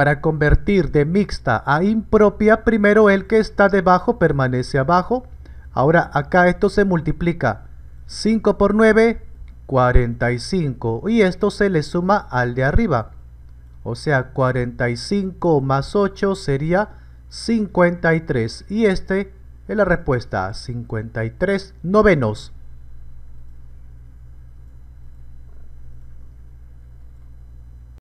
Para convertir de mixta a impropia, primero el que está debajo permanece abajo. Ahora acá esto se multiplica 5 por 9, 45. Y esto se le suma al de arriba. O sea, 45 más 8 sería 53. Y este es la respuesta, 53 novenos.